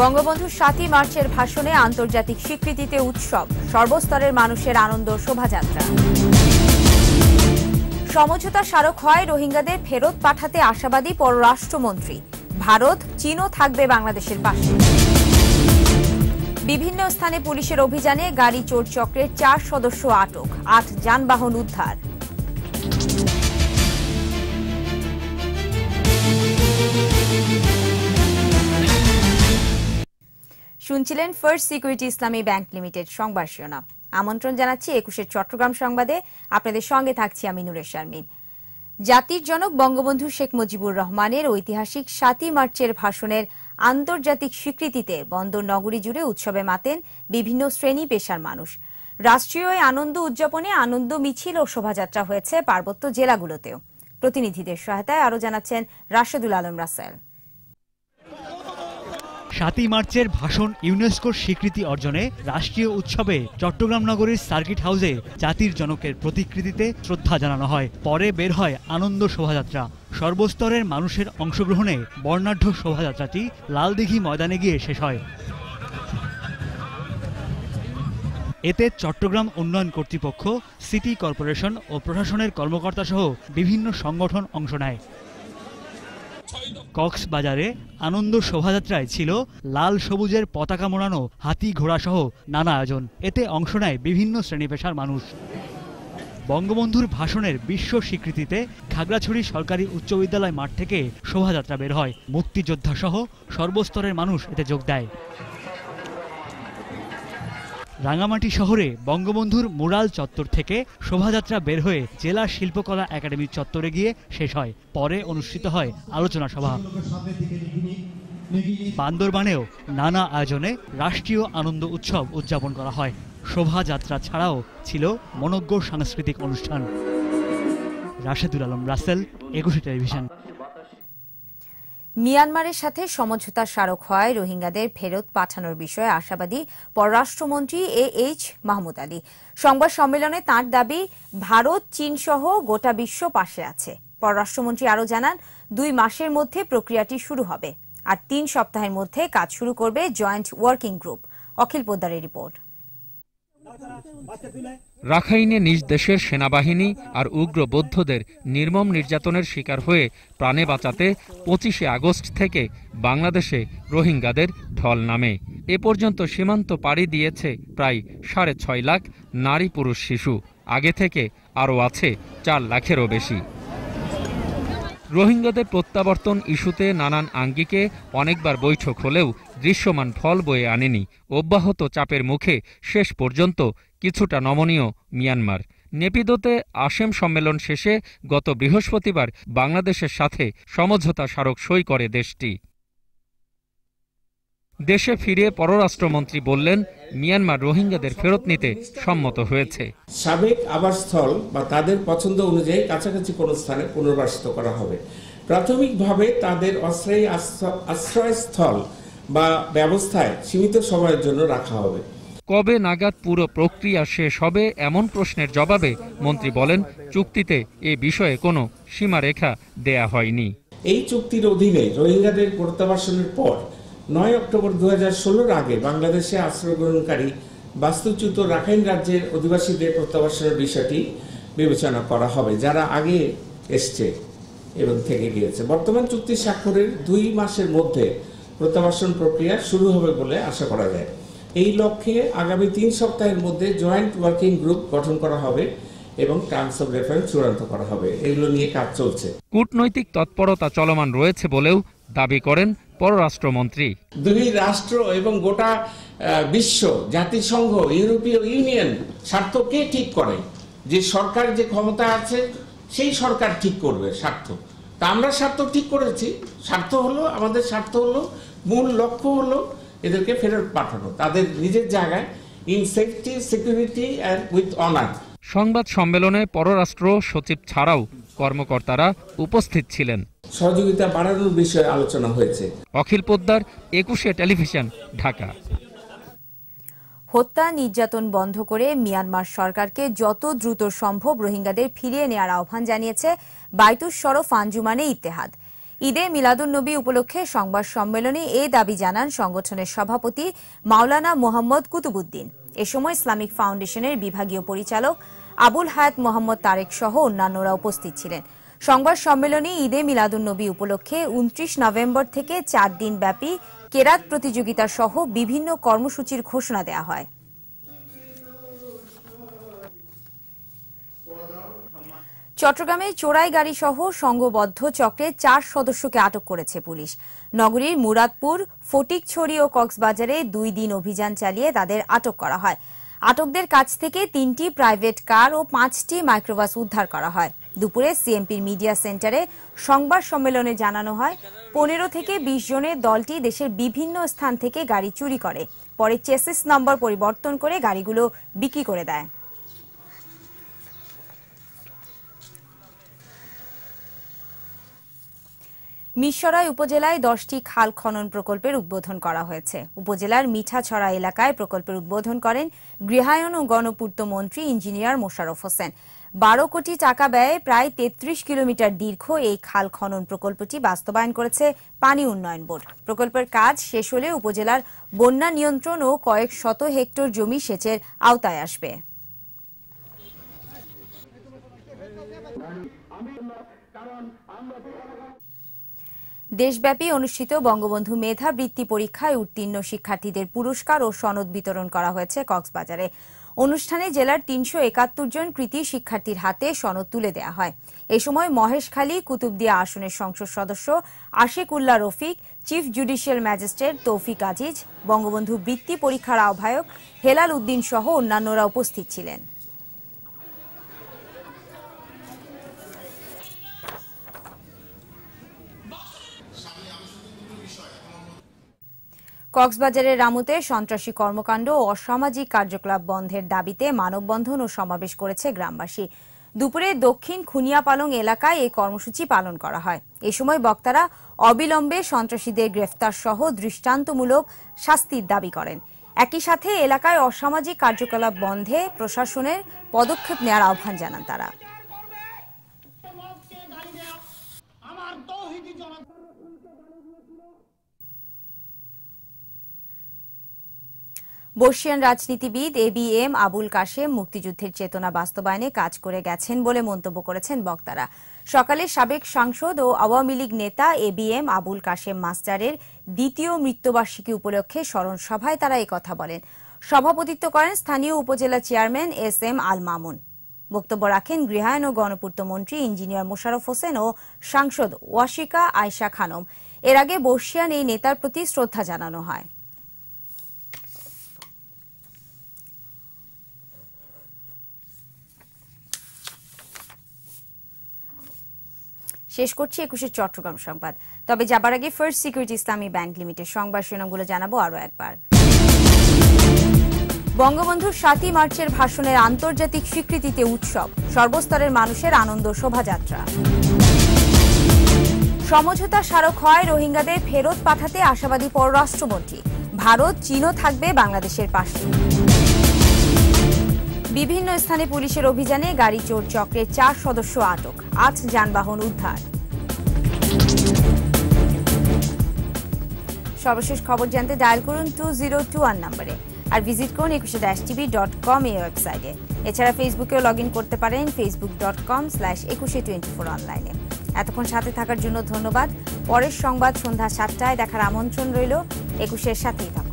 বঙ্গবন্ধুর সাতই মার্চের ভাষণে আন্তর্জাতিক স্বীকৃতিতে উৎসব সর্বস্তরের মানুষের আনন্দ শোভাযাত্রা সমঝোতা স্মারক হয় রোহিঙ্গাদের ফেরত পাঠাতে আশাবাদী পররাষ্ট্রমন্ত্রী ভারত চীনও থাকবে বাংলাদেশের পাশে বিভিন্ন স্থানে পুলিশের অভিযানে গাড়ি চোর চক্রের চার সদস্য আটক আট যানবাহন উদ্ধার শুনছিলেন first security Islami bank limited সংবাদ শিরোনাম আমন্ত্রণ জানাচ্ছি একুশের চট্টগ্রাম সংবাদে আপনাদের সঙ্গে থাকছি আমি নূরের শারমিন জাতির জনক বঙ্গবন্ধু শেখ মুজিবুর রহমানের ঐতিহাসিক সাতই মার্চের ভাষণের আন্তর্জাতিক স্বীকৃতিতে বন্দর নগরী জুড়ে উৎসবে মাতেন বিভিন্ন শ্রেণী পেশার মানুষ রাষ্ট্রীয় আনন্দ উদযাপনে আনন্দ মিছিল ও শোভাযাত্রা হয়েছে পার্বত্য জেলাগুলোতেও প্রতিনিধিদের সহায়তায় আরও জানাচ্ছেন রাশেদুল আলম রাসেল সাতই মার্চের ভাষণ ইউনেস্কোর স্বীকৃতি অর্জনে রাষ্ট্রীয় উৎসবে চট্টগ্রাম নগরীর সার্কিট হাউসে জাতির জনকের প্রতিকৃতিতে শ্রদ্ধা জানানো হয় পরে বের হয় আনন্দ শোভাযাত্রা সর্বস্তরের মানুষের অংশগ্রহণে বর্ণাঢ্য শোভাযাত্রাটি লালদিঘি ময়দানে গিয়ে শেষ হয় এতে চট্টগ্রাম উন্নয়ন কর্তৃপক্ষ সিটি কর্পোরেশন ও প্রশাসনের কর্মকর্তাসহ বিভিন্ন সংগঠন অংশ নেয় কক্সবাজারে আনন্দ শোভাযাত্রায় ছিল লাল সবুজের পতাকা মোড়ানো হাতি ঘোড়াসহ নানা আয়োজন এতে অংশ নেয় বিভিন্ন শ্রেণী পেশার মানুষ বঙ্গবন্ধুর ভাষণের বিশ্ব স্বীকৃতিতে খাগড়াছড়ি সরকারি উচ্চ বিদ্যালয় মাঠ থেকে শোভাযাত্রা বের হয় মুক্তিযোদ্ধা সহ সর্বস্তরের মানুষ এতে যোগ দেয় রাঙামাটি শহরে বঙ্গবন্ধুর মুরাল চত্বর থেকে শোভাযাত্রা বের হয়ে জেলা শিল্পকলা একাডেমি চত্বরে গিয়ে শেষ হয় পরে অনুষ্ঠিত হয় আলোচনা সভা বান্দরবানেও নানা আয়োজনে রাষ্ট্রীয় আনন্দ উৎসব উদযাপন করা হয় শোভাযাত্রা ছাড়াও ছিল মনজ্ঞ সাংস্কৃতিক অনুষ্ঠান রাশেদুল আলম রাসেল একুশে টেলিভিশন মিয়ানমারের সাথে সমঝোতা স্মারক হয় রোহিঙ্গাদের ফেরত পাঠানোর বিষয়ে আশাবাদী পররাষ্ট্রমন্ত্রী এ এইচ মাহমুদ আলী সংবাদ সম্মেলনে তার দাবি ভারত চীন সহ গোটা বিশ্ব পাশে আছে পররাষ্ট্রমন্ত্রী আরও জানান দুই মাসের মধ্যে প্রক্রিয়াটি শুরু হবে আর তিন সপ্তাহের মধ্যে কাজ শুরু করবে জয়েন্ট ওয়ার্কিং গ্রুপ অখিল পোদ্দারের রিপোর্ট রাখাইনে নিজ দেশের সেনাবাহিনী আর উগ্র বৌদ্ধদের নির্মম নির্যাতনের শিকার হয়ে প্রাণে বাঁচাতে পঁচিশে আগস্ট থেকে বাংলাদেশে রোহিঙ্গাদের ঢল নামে এ পর্যন্ত সীমান্ত পাড়ি দিয়েছে প্রায় সাড়ে ছয় লাখ নারী পুরুষ শিশু আগে থেকে আরও আছে চার লাখেরও বেশি রোহিঙ্গাদের প্রত্যাবর্তন ইস্যুতে নানান আঙ্গিকে অনেকবার বৈঠক হলেও দৃশ্যমান ফল বয়ে আনেনি অব্যাহত চাপের মুখে শেষ পর্যন্ত কিছুটা নমনীয় মিয়ানমার নেপিদোতে আসেম সম্মেলন শেষে গত বৃহস্পতিবার বাংলাদেশের সাথে সমঝোতা স্মারক সই করে দেশটি দেশে ফিরে পররাষ্ট্রমন্ত্রী বললেন মিয়ানমার রোহিঙ্গাদের ফেরত নিতে সম্মত হয়েছে সাবেক আবাসস্থল বা তাদের পছন্দ অনুযায়ী কাছাকাছি কোনো স্থানে পুনর্বাসিত করা হবে প্রাথমিকভাবে তাদের অস্থায়ী আশ্রয়স্থল বা ব্যবস্থায় সীমিত সময়ের জন্য রাখা হবে কবে নাগাদ পুরো প্রক্রিয়া শেষ হবে এমন প্রশ্নের জবাবে মন্ত্রী বলেন চুক্তিতে এ বিষয়ে কোনো সীমারেখা দেয়া হয়নি এই চুক্তির অধীনে রোহিঙ্গাদের প্রত্যাবাসনের পর নয় অক্টোবর দু হাজার আগে বাংলাদেশে আশ্রয় গ্রহণকারী বাস্তুচ্যুত রাখাইন রাজ্যের অধিবাসীদের প্রত্যাবাসনের বিষয়টি বিবেচনা করা হবে যারা আগে এসছে এবং থেকে গিয়েছে বর্তমান চুক্তি স্বাক্ষরের দুই মাসের মধ্যে প্রত্যাবাসন প্রক্রিয়া শুরু হবে বলে আশা করা যায় এই লক্ষ্যে আগামী তিন সপ্তাহের মধ্যে জয়েন্ট ওয়ার্কিং গ্রুপ গঠন করা হবে এবং টার্মস অফ রেফারেন্স চূড়ান্ত করা হবে এগুলো নিয়ে কাজ চলছে কূটনৈতিক তৎপরতা চলমান রয়েছে বলেও দাবি করেন পররাষ্ট্রমন্ত্রী দুই রাষ্ট্র এবং গোটা বিশ্ব জাতিসংঘ ইউরোপীয় ইউনিয়ন স্বার্থ কে ঠিক করে যে সরকার যে ক্ষমতা আছে সেই সরকার ঠিক করবে স্বার্থ তা আমরা স্বার্থ ঠিক করেছি স্বার্থ হলো আমাদের স্বার্থ হলো মূল লক্ষ্য হলো এদেরকে ফেরত পাঠানো তাদের নিজের জায়গায় in safety security and with honour সংবাদ সম্মেলনে পররাষ্ট্র সচিব ছাড়াও কর্মকর্তারা উপস্থিত ছিলেন সহযোগিতা বাড়ানোর বিষয়ে আলোচনা হয়েছে অখিল পোদ্দার একুশে টেলিভিশন ঢাকা হত্যা নির্যাতন বন্ধ করে মিয়ানমার সরকারকে যত দ্রুত সম্ভব রোহিঙ্গাদের ফিরিয়ে নেওয়ার আহ্বান জানিয়েছে বাইতুস সরফ আঞ্জুমানে ইত্তেহাদ ঈদে নবী উপলক্ষে সংবাদ সম্মেলনে এ দাবি জানান সংগঠনের সভাপতি মাওলানা মোহাম্মদ কুতুবুদ্দিন এ সময় ইসলামিক ফাউন্ডেশনের বিভাগীয় পরিচালক আবুল হায়াত মোহাম্মদ তারেক সহ অন্যান্যরা উপস্থিত ছিলেন সংবাদ সম্মেলনে ঈদে নবী উপলক্ষে উনত্রিশ নভেম্বর থেকে চার দিন ব্যাপী কেরাত প্রতিযোগিতা সহ বিভিন্ন কর্মসূচির ঘোষণা দেয়া হয় চট্টগ্রামে চোরাই গাড়ি সহ সংঘবদ্ধ চক্রে চার সদস্যকে আটক করেছে পুলিশ নগরীর মুরাদপুর ফটিকছড়ি ও কক্সবাজারে দুই দিন অভিযান চালিয়ে তাদের আটক করা হয় আটকদের কাছ থেকে তিনটি প্রাইভেট কার ও পাঁচটি মাইক্রোবাস উদ্ধার করা হয় দুপুরে সিএমপির মিডিয়া সেন্টারে সংবাদ সম্মেলনে জানানো হয় পনেরো থেকে বিশ জনের দলটি দেশের বিভিন্ন স্থান থেকে গাড়ি চুরি করে পরে চেসিস নম্বর পরিবর্তন করে গাড়িগুলো বিক্রি করে দেয় মিরসরাই উপজেলায় দশটি খাল খনন প্রকল্পের উদ্বোধন করা হয়েছে উপজেলার মিঠাছড়া এলাকায় প্রকল্পের উদ্বোধন করেন গৃহায়ন ও গণপূর্ত মন্ত্রী ইঞ্জিনিয়ার মোশারফ হোসেন বারো কোটি টাকা ব্যয়ে প্রায় তেত্রিশ কিলোমিটার দীর্ঘ এই খাল খনন প্রকল্পটি বাস্তবায়ন করেছে পানি উন্নয়ন বোর্ড প্রকল্পের কাজ শেষ হলে উপজেলার বন্যা নিয়ন্ত্রণ ও কয়েক শত হেক্টর জমি সেচের আওতায় আসবে দেশব্যাপী অনুষ্ঠিত বঙ্গবন্ধু মেধা বৃত্তি পরীক্ষায় উত্তীর্ণ শিক্ষার্থীদের পুরস্কার ও সনদ বিতরণ করা হয়েছে কক্সবাজারে অনুষ্ঠানে জেলার তিনশো একাত্তর জন কৃতি শিক্ষার্থীর হাতে সনদ তুলে দেওয়া হয় এ সময় মহেশখালী কুতুবদিয়া আসনের সংসদ সদস্য Ashek Ullah Rafiq chief judicial magistrate Tawfiq Aziz Bangabandhu বৃত্তি পরীক্ষার আহ্বায়ক হেলাল উদ্দিন সহ অন্যান্যরা উপস্থিত ছিলেন কক্সবাজারের রামুতে সন্ত্রাসী কর্মকাণ্ড ও অসামাজিক কার্যকলাপ বন্ধের দাবিতে মানববন্ধন ও সমাবেশ করেছে গ্রামবাসী দুপুরে দক্ষিণ খুনিয়াপালং এলাকায় এই কর্মসূচি পালন করা হয় এ সময় বক্তারা অবিলম্বে সন্ত্রাসীদের গ্রেফতার সহ দৃষ্টান্তমূলক শাস্তির দাবি করেন একই সাথে এলাকায় অসামাজিক কার্যকলাপ বন্ধে প্রশাসনের পদক্ষেপ নেওয়ার আহ্বান জানান তারা বর্ষিয়ান রাজনীতিবিদ A B M Abul Kashem মুক্তিযুদ্ধের চেতনা বাস্তবায়নে কাজ করে গেছেন বলে মন্তব্য করেছেন বক্তারা সকালে সাবেক সাংসদ ও আওয়ামী লীগ নেতা A B M Abul Kashem মাস্টারের দ্বিতীয় মৃত্যুবার্ষিকী উপলক্ষে স্মরণ সভায় তারা কথা বলেন সভাপতিত্ব করেন স্থানীয় upazila chairman S M Al Mamun বক্তব্য রাখেন গৃহায়ন ও গণপূর্ত মন্ত্রী ইঞ্জিনিয়ার মোশারফ হোসেন ও সাংসদ ওয়াশিকা আয়শা খানম এর আগে বর্ষিয়ান এই নেতার প্রতি শ্রদ্ধা জানানো হয় শেষ করছি একুশে চট্টগ্রাম সংবাদ তবে যাবার আগে first security Islami bank limited সংবাদ শিরোনামগুলো জানাবো আরও একবার বঙ্গবন্ধু সাতই মার্চের ভাষণের আন্তর্জাতিক স্বীকৃতিতে উৎসব সর্বস্তরের মানুষের আনন্দ শোভাযাত্রা সমঝোতা স্মারক হয় রোহিঙ্গাদের ফেরত পাঠাতে আশাবাদী পররাষ্ট্রমন্ত্রী ভারত চীনও থাকবে বাংলাদেশের পাশে বিভিন্ন স্থানে পুলিশের অভিযানে গাড়ি চোর চক্রের চার সদস্য আটক আজ যানবাহন উদ্ধার সর্বশেষ খবর জানতে ডায়াল করুন টু জিরো টু ওয়ান নম্বরে আর ভিজিট করুন একুশে ড্যাশ টিভি ডট কম এই ওয়েবসাইটে এছাড়া ফেসবুকেও লগ ইন করতে পারেন Facebook dot com slash Ekushey twenty four অনলাইনে এতক্ষণ সাথে থাকার জন্য ধন্যবাদ পরের সংবাদ সন্ধ্যা সাতটায় দেখার আমন্ত্রণ রইল একুশের সাথেই থাকুন